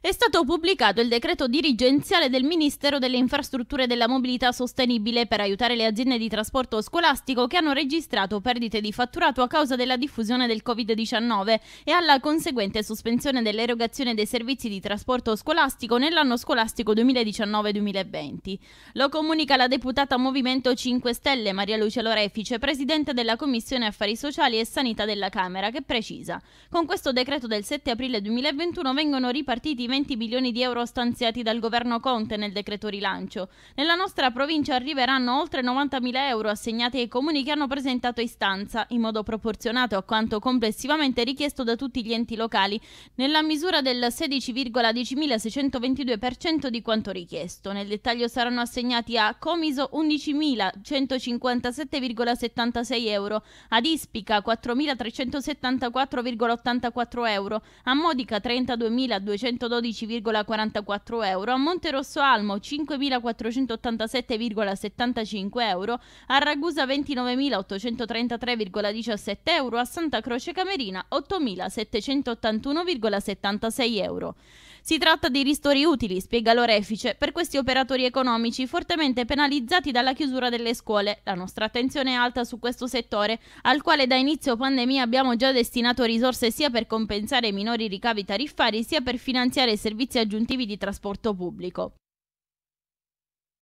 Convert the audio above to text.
è stato pubblicato il decreto dirigenziale del Ministero delle Infrastrutture e della Mobilità Sostenibile per aiutare le aziende di trasporto scolastico che hanno registrato perdite di fatturato a causa della diffusione del Covid-19 e alla conseguente sospensione dell'erogazione dei servizi di trasporto scolastico nell'anno scolastico 2019-2020. Lo comunica la deputata Movimento 5 Stelle Maria Lucia Lorefice, presidente della Commissione Affari Sociali e Sanità della Camera, che precisa: Con questo decreto del 7 aprile 2021 vengono ripartiti 20 milioni di euro stanziati dal governo Conte nel decreto rilancio. Nella nostra provincia arriveranno oltre 90 mila euro assegnati ai comuni che hanno presentato istanza, in modo proporzionato a quanto complessivamente richiesto da tutti gli enti locali, nella misura del 16,10622% di quanto richiesto. Nel dettaglio saranno assegnati a Comiso 11.157,76 euro, ad Ispica 4.374,84 euro, a Modica 32.212 112,44 euro, a Monterosso Almo 5.487,75 euro, a Ragusa 29.833,17 euro, a Santa Croce Camerina 8.781,76 euro. Si tratta di ristori utili, spiega l'orefice, per questi operatori economici fortemente penalizzati dalla chiusura delle scuole. La nostra attenzione è alta su questo settore, al quale da inizio pandemia abbiamo già destinato risorse sia per compensare i minori ricavi tariffari sia per finanziare servizi aggiuntivi di trasporto pubblico.